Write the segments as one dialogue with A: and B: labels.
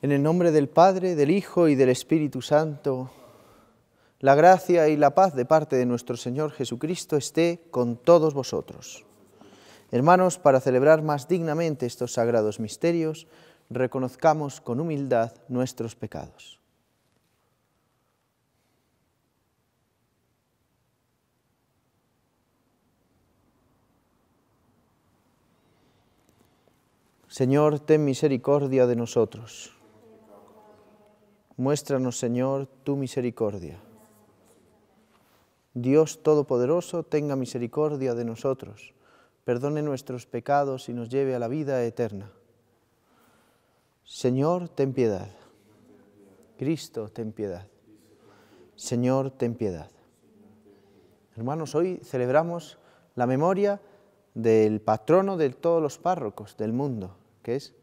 A: En el nombre del Padre, del Hijo y del Espíritu Santo, la gracia y la paz de parte de nuestro Señor Jesucristo esté con todos vosotros. Hermanos, para celebrar más dignamente estos sagrados misterios, reconozcamos con humildad nuestros pecados. Señor, ten misericordia de nosotros. Muéstranos, Señor, tu misericordia. Dios Todopoderoso, tenga misericordia de nosotros, perdone nuestros pecados y nos lleve a la vida eterna. Señor, ten piedad. Cristo, ten piedad. Señor, ten piedad. Hermanos, hoy celebramos la memoria del patrono de todos los párrocos del mundo, que es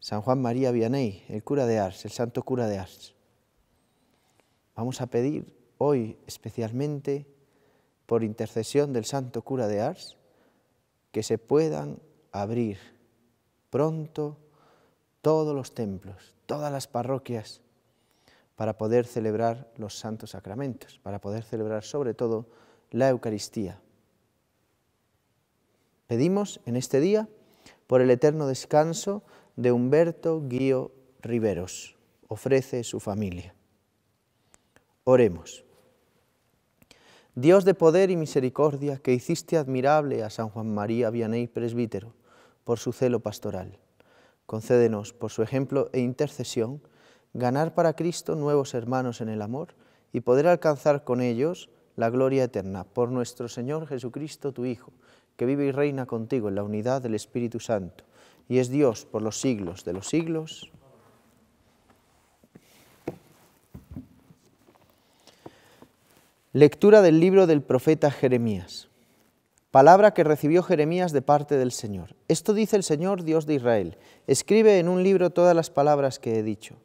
A: San Juan María Vianney, el cura de Ars, el santo cura de Ars. Vamos a pedir hoy especialmente, por intercesión del santo cura de Ars, que se puedan abrir pronto todos los templos, todas las parroquias, para poder celebrar los santos sacramentos, para poder celebrar sobre todo la Eucaristía. Pedimos en este día por el eterno descanso de Humberto Guío Riveros. Ofrece su familia. Oremos. Dios de poder y misericordia, que hiciste admirable a San Juan María Vianney presbítero por su celo pastoral, concédenos por su ejemplo e intercesión ganar para Cristo nuevos hermanos en el amor y poder alcanzar con ellos la gloria eterna por nuestro Señor Jesucristo, tu Hijo, que vive y reina contigo en la unidad del Espíritu Santo y es Dios por los siglos de los siglos. Lectura del libro del profeta Jeremías. Palabra que recibió Jeremías de parte del Señor. Esto dice el Señor, Dios de Israel. Escribe en un libro todas las palabras que he dicho.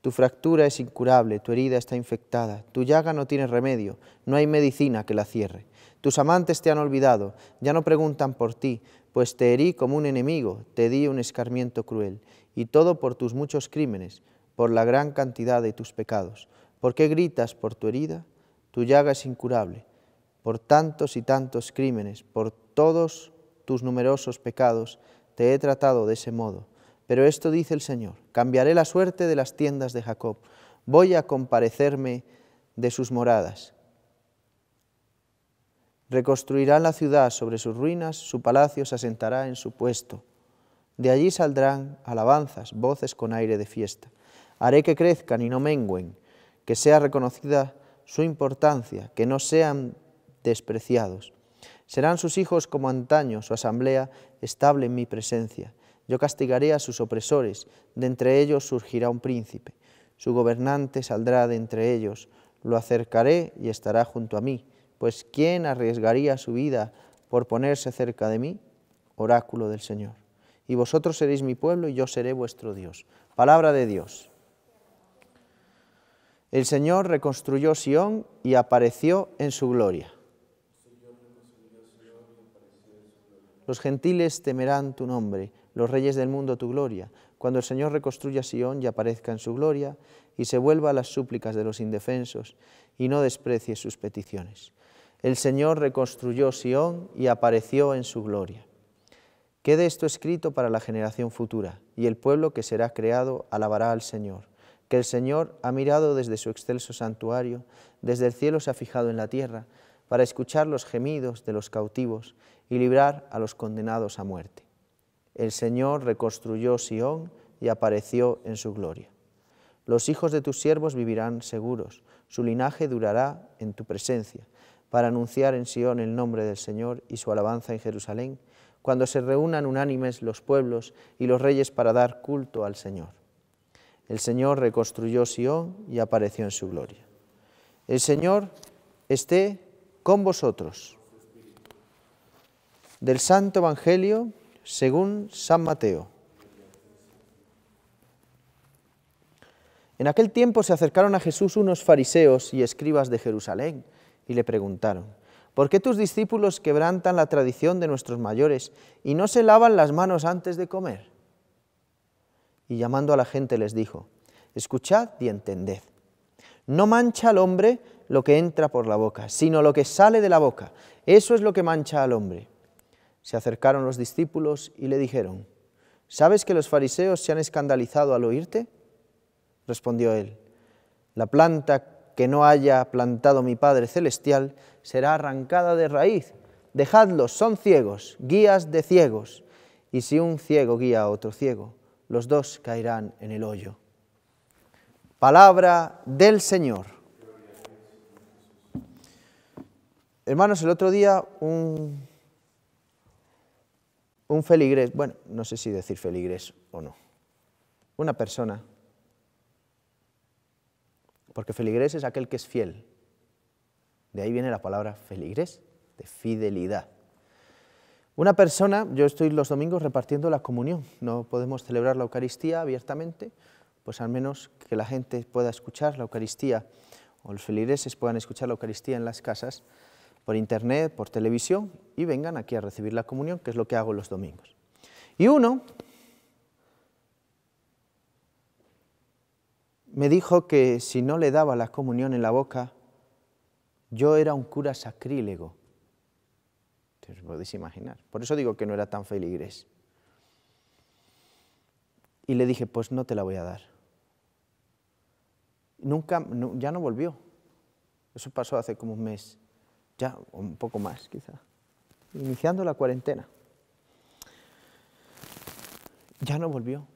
A: Tu fractura es incurable, tu herida está infectada, tu llaga no tiene remedio, no hay medicina que la cierre. Tus amantes te han olvidado, ya no preguntan por ti, pues te herí como un enemigo, te di un escarmiento cruel, y todo por tus muchos crímenes, por la gran cantidad de tus pecados. ¿Por qué gritas por tu herida? Tu llaga es incurable. Por tantos y tantos crímenes, por todos tus numerosos pecados, te he tratado de ese modo. Pero esto dice el Señor, cambiaré la suerte de las tiendas de Jacob, voy a comparecerme de sus moradas Reconstruirán la ciudad sobre sus ruinas, su palacio se asentará en su puesto. De allí saldrán alabanzas, voces con aire de fiesta. Haré que crezcan y no mengüen, que sea reconocida su importancia, que no sean despreciados. Serán sus hijos como antaño, su asamblea estable en mi presencia. Yo castigaré a sus opresores, de entre ellos surgirá un príncipe. Su gobernante saldrá de entre ellos, lo acercaré y estará junto a mí pues ¿quién arriesgaría su vida por ponerse cerca de mí? Oráculo del Señor. Y vosotros seréis mi pueblo y yo seré vuestro Dios. Palabra de Dios. El Señor reconstruyó Sión y apareció en su gloria. Los gentiles temerán tu nombre, los reyes del mundo tu gloria, cuando el Señor reconstruya Sión y aparezca en su gloria, y se vuelva a las súplicas de los indefensos, y no desprecie sus peticiones. El Señor reconstruyó Sión y apareció en su gloria. Quede esto escrito para la generación futura, y el pueblo que será creado alabará al Señor, que el Señor ha mirado desde su excelso santuario, desde el cielo se ha fijado en la tierra, para escuchar los gemidos de los cautivos y librar a los condenados a muerte. El Señor reconstruyó Sión y apareció en su gloria. Los hijos de tus siervos vivirán seguros, su linaje durará en tu presencia para anunciar en Sión el nombre del Señor y su alabanza en Jerusalén, cuando se reúnan unánimes los pueblos y los reyes para dar culto al Señor. El Señor reconstruyó Sión y apareció en su gloria. El Señor esté con vosotros. Del Santo Evangelio según San Mateo. En aquel tiempo se acercaron a Jesús unos fariseos y escribas de Jerusalén le preguntaron, ¿por qué tus discípulos quebrantan la tradición de nuestros mayores y no se lavan las manos antes de comer? Y llamando a la gente les dijo, escuchad y entended. No mancha al hombre lo que entra por la boca, sino lo que sale de la boca. Eso es lo que mancha al hombre. Se acercaron los discípulos y le dijeron, ¿sabes que los fariseos se han escandalizado al oírte? Respondió él, la planta que no haya plantado mi Padre Celestial será arrancada de raíz. Dejadlos, son ciegos, guías de ciegos. Y si un ciego guía a otro ciego, los dos caerán en el hoyo. Palabra del Señor. Hermanos, el otro día un, un feligrés, bueno, no sé si decir feligres o no, una persona porque feligrés es aquel que es fiel. De ahí viene la palabra feligrés, de fidelidad. Una persona, yo estoy los domingos repartiendo la comunión, no podemos celebrar la Eucaristía abiertamente, pues al menos que la gente pueda escuchar la Eucaristía o los feligreses puedan escuchar la Eucaristía en las casas, por internet, por televisión, y vengan aquí a recibir la comunión, que es lo que hago los domingos. Y uno me dijo que si no le daba la comunión en la boca, yo era un cura sacrílego. Te podéis imaginar. Por eso digo que no era tan feligres. Y le dije, pues no te la voy a dar. Nunca, ya no volvió. Eso pasó hace como un mes, ya un poco más quizá, iniciando la cuarentena. Ya no volvió.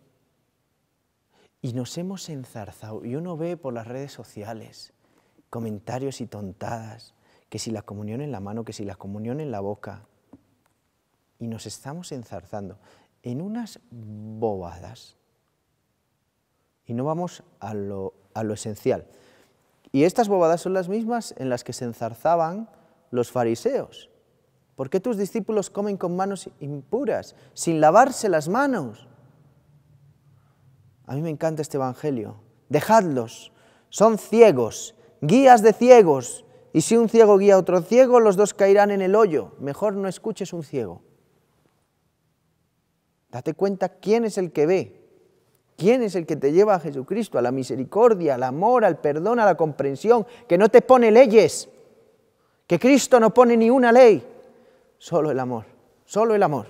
A: Y nos hemos enzarzado. Y uno ve por las redes sociales comentarios y tontadas, que si la comunión en la mano, que si la comunión en la boca. Y nos estamos enzarzando en unas bobadas. Y no vamos a lo, esencial. Y estas bobadas son las mismas en las que se enzarzaban los fariseos. ¿Por qué tus discípulos comen con manos impuras, sin lavarse las manos? A mí me encanta este Evangelio. Dejadlos, son ciegos, guías de ciegos. Y si un ciego guía a otro ciego, los dos caerán en el hoyo. Mejor no escuches un ciego. Date cuenta quién es el que ve, quién es el que te lleva a Jesucristo, a la misericordia, al amor, al perdón, a la comprensión, que no te pone leyes, que Cristo no pone ni una ley, solo el amor, solo el amor.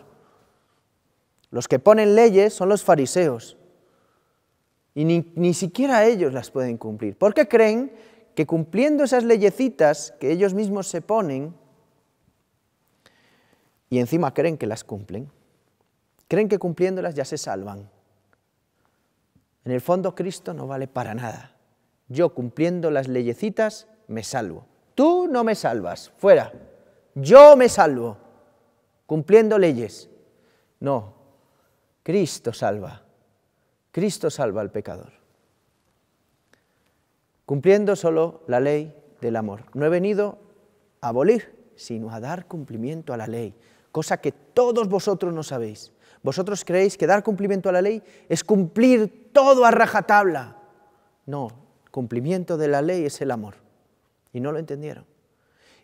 A: Los que ponen leyes son los fariseos, y ni, siquiera ellos las pueden cumplir, porque creen que cumpliendo esas leyecitas que ellos mismos se ponen, y encima creen que las cumplen, creen que cumpliéndolas ya se salvan. En el fondo Cristo no vale para nada. Yo cumpliendo las leyecitas me salvo. Tú no me salvas, fuera. Yo me salvo, cumpliendo leyes. No, Cristo salva Cristo salva al pecador, cumpliendo solo la ley del amor. No he venido a abolir, sino a dar cumplimiento a la ley, cosa que todos vosotros no sabéis. Vosotros creéis que dar cumplimiento a la ley es cumplir todo a rajatabla. No, cumplimiento de la ley es el amor. Y no lo entendieron.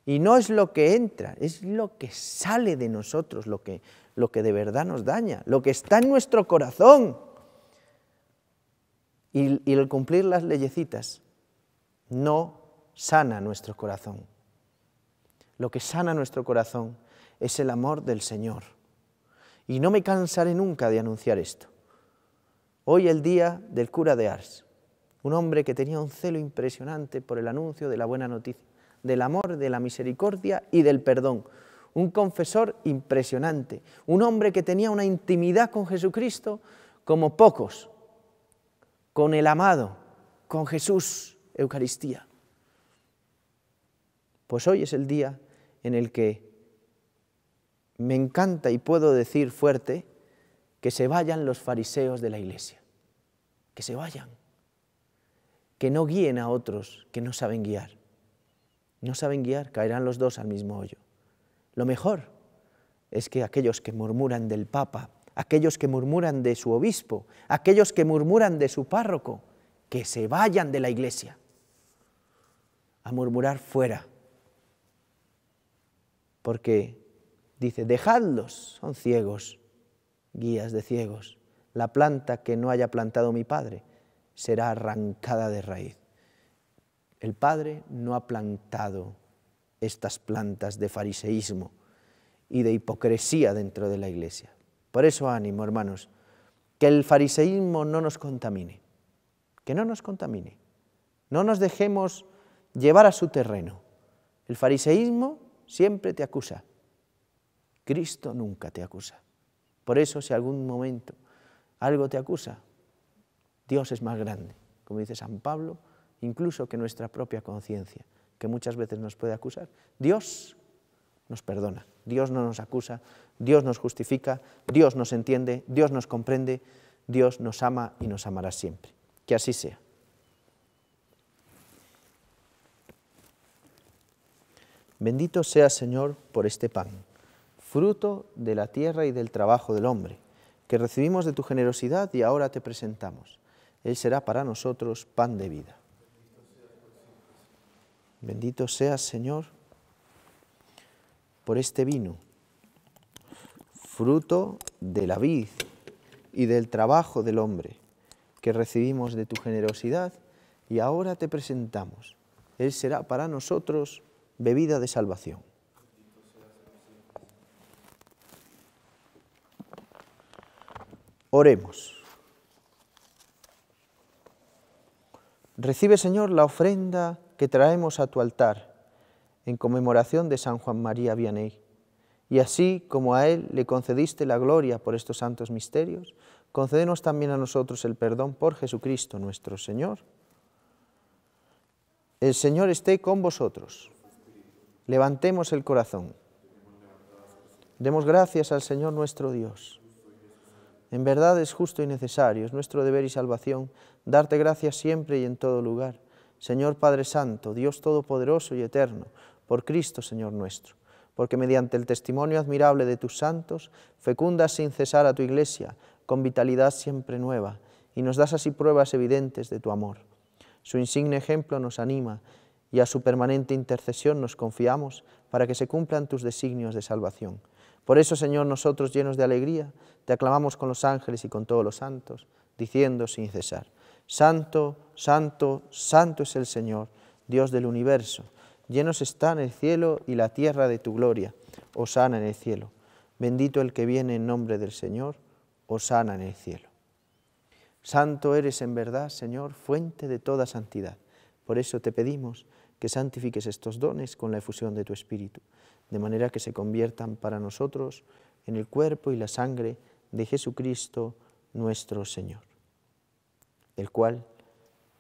A: Y no es lo que entra, es lo que sale de nosotros, lo que, lo que de verdad nos daña, lo que está en nuestro corazón. Y, el cumplir las leyecitas no sana nuestro corazón. Lo que sana nuestro corazón es el amor del Señor. Y no me cansaré nunca de anunciar esto. Hoy el día del cura de Ars, un hombre que tenía un celo impresionante por el anuncio de la buena noticia, del amor, de la misericordia y del perdón. Un confesor impresionante, un hombre que tenía una intimidad con Jesucristo como pocos con el amado, con Jesús, Eucaristía. Pues hoy es el día en el que me encanta y puedo decir fuerte que se vayan los fariseos de la iglesia, que se vayan, que no guíen a otros que no saben guiar. No saben guiar, caerán los dos al mismo hoyo. Lo mejor es que aquellos que murmuran del Papa, aquellos que murmuran de su obispo, aquellos que murmuran de su párroco, que se vayan de la iglesia a murmurar fuera. Porque dice, dejadlos, son ciegos, guías de ciegos. La planta que no haya plantado mi padre será arrancada de raíz. El padre no ha plantado estas plantas de fariseísmo y de hipocresía dentro de la iglesia. Por eso ánimo, hermanos, que el fariseísmo no nos contamine, que no nos contamine, no nos dejemos llevar a su terreno. El fariseísmo siempre te acusa, Cristo nunca te acusa. Por eso si algún momento algo te acusa, Dios es más grande, como dice San Pablo, incluso que nuestra propia conciencia, que muchas veces nos puede acusar. Dios nos perdona, Dios no nos acusa, Dios nos justifica, Dios nos entiende, Dios nos comprende, Dios nos ama y nos amará siempre. Que así sea. Bendito sea, Señor, por este pan, fruto de la tierra y del trabajo del hombre, que recibimos de tu generosidad y ahora te presentamos. Él será para nosotros pan de vida. Bendito seas, Señor, por este vino fruto de la vid y del trabajo del hombre que recibimos de tu generosidad y ahora te presentamos. Él será para nosotros bebida de salvación. Oremos. Recibe, Señor, la ofrenda que traemos a tu altar en conmemoración de San Juan María Vianney y así como a Él le concediste la gloria por estos santos misterios, concédenos también a nosotros el perdón por Jesucristo nuestro Señor. El Señor esté con vosotros. Levantemos el corazón. Demos gracias al Señor nuestro Dios. En verdad es justo y necesario, es nuestro deber y salvación, darte gracias siempre y en todo lugar. Señor Padre Santo, Dios Todopoderoso y Eterno, por Cristo Señor nuestro porque mediante el testimonio admirable de tus santos, fecundas sin cesar a tu iglesia, con vitalidad siempre nueva, y nos das así pruebas evidentes de tu amor. Su insigne ejemplo nos anima, y a su permanente intercesión nos confiamos para que se cumplan tus designios de salvación. Por eso, Señor, nosotros llenos de alegría, te aclamamos con los ángeles y con todos los santos, diciendo sin cesar, Santo, Santo, Santo es el Señor, Dios del universo Llenos están el cielo y la tierra de tu gloria. Osana en el cielo. Bendito el que viene en nombre del Señor. Osana en el cielo. Santo eres en verdad, Señor, fuente de toda santidad. Por eso te pedimos que santifiques estos dones con la efusión de tu Espíritu, de manera que se conviertan para nosotros en el cuerpo y la sangre de Jesucristo nuestro Señor, el cual,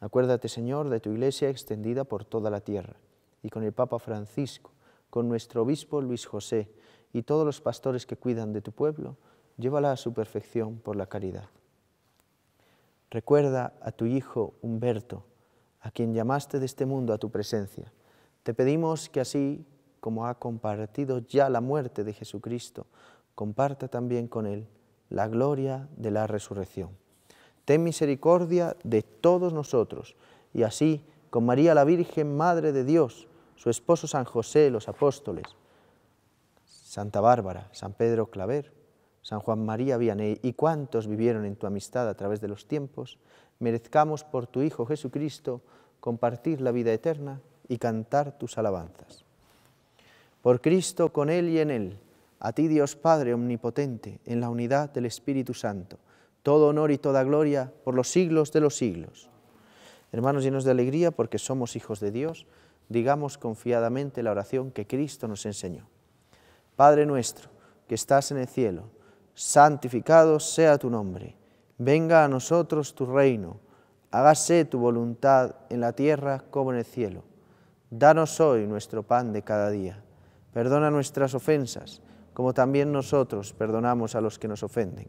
A: Acuérdate, Señor, de tu iglesia extendida por toda la tierra, y con el Papa Francisco, con nuestro obispo Luis José, y todos los pastores que cuidan de tu pueblo, llévala a su perfección por la caridad. Recuerda a tu hijo Humberto, a quien llamaste de este mundo a tu presencia. Te pedimos que así como ha compartido ya la muerte de Jesucristo, comparta también con él la gloria de la resurrección ten misericordia de todos nosotros. Y así, con María la Virgen, Madre de Dios, su esposo San José, los apóstoles, Santa Bárbara, San Pedro Claver, San Juan María Vianney y cuantos vivieron en tu amistad a través de los tiempos, merezcamos por tu Hijo Jesucristo compartir la vida eterna y cantar tus alabanzas. Por Cristo, con Él y en Él, a ti Dios Padre Omnipotente, en la unidad del Espíritu Santo, todo honor y toda gloria por los siglos de los siglos. Hermanos llenos de alegría porque somos hijos de Dios, digamos confiadamente la oración que Cristo nos enseñó. Padre nuestro, que estás en el cielo, santificado sea tu nombre, venga a nosotros tu reino, hágase tu voluntad en la tierra como en el cielo. Danos hoy nuestro pan de cada día, perdona nuestras ofensas, como también nosotros perdonamos a los que nos ofenden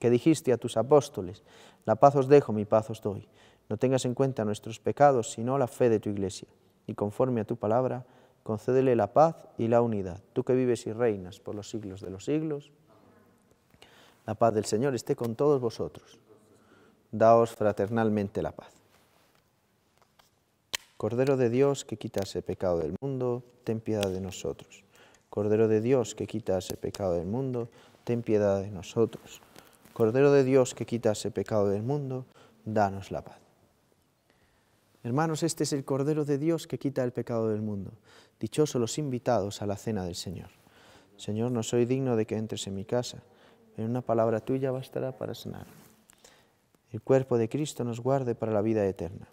A: que dijiste a tus apóstoles, la paz os dejo, mi paz os doy. No tengas en cuenta nuestros pecados, sino la fe de tu iglesia. Y conforme a tu palabra, concédele la paz y la unidad. Tú que vives y reinas por los siglos de los siglos, la paz del Señor esté con todos vosotros. Daos fraternalmente la paz. Cordero de Dios que quitas el pecado del mundo, ten piedad de nosotros. Cordero de Dios que quitas el pecado del mundo, ten piedad de nosotros. Cordero de Dios que quitas el pecado del mundo, danos la paz. Hermanos, este es el Cordero de Dios que quita el pecado del mundo. Dichosos los invitados a la cena del Señor. Señor, no soy digno de que entres en mi casa, pero una palabra tuya bastará para sanar. El cuerpo de Cristo nos guarde para la vida eterna.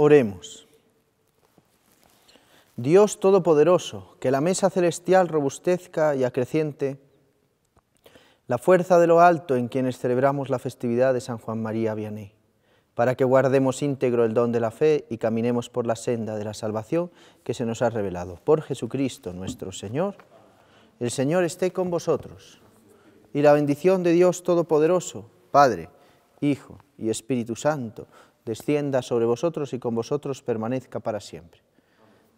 A: Oremos. Dios Todopoderoso, que la mesa celestial robustezca y acreciente la fuerza de lo alto en quienes celebramos la festividad de San Juan María Vianney, para que guardemos íntegro el don de la fe y caminemos por la senda de la salvación que se nos ha revelado. Por Jesucristo nuestro Señor, el Señor esté con vosotros y la bendición de Dios Todopoderoso, Padre, Hijo y Espíritu Santo, descienda sobre vosotros y con vosotros permanezca para siempre.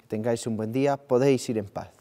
A: Que tengáis un buen día, podéis ir en paz.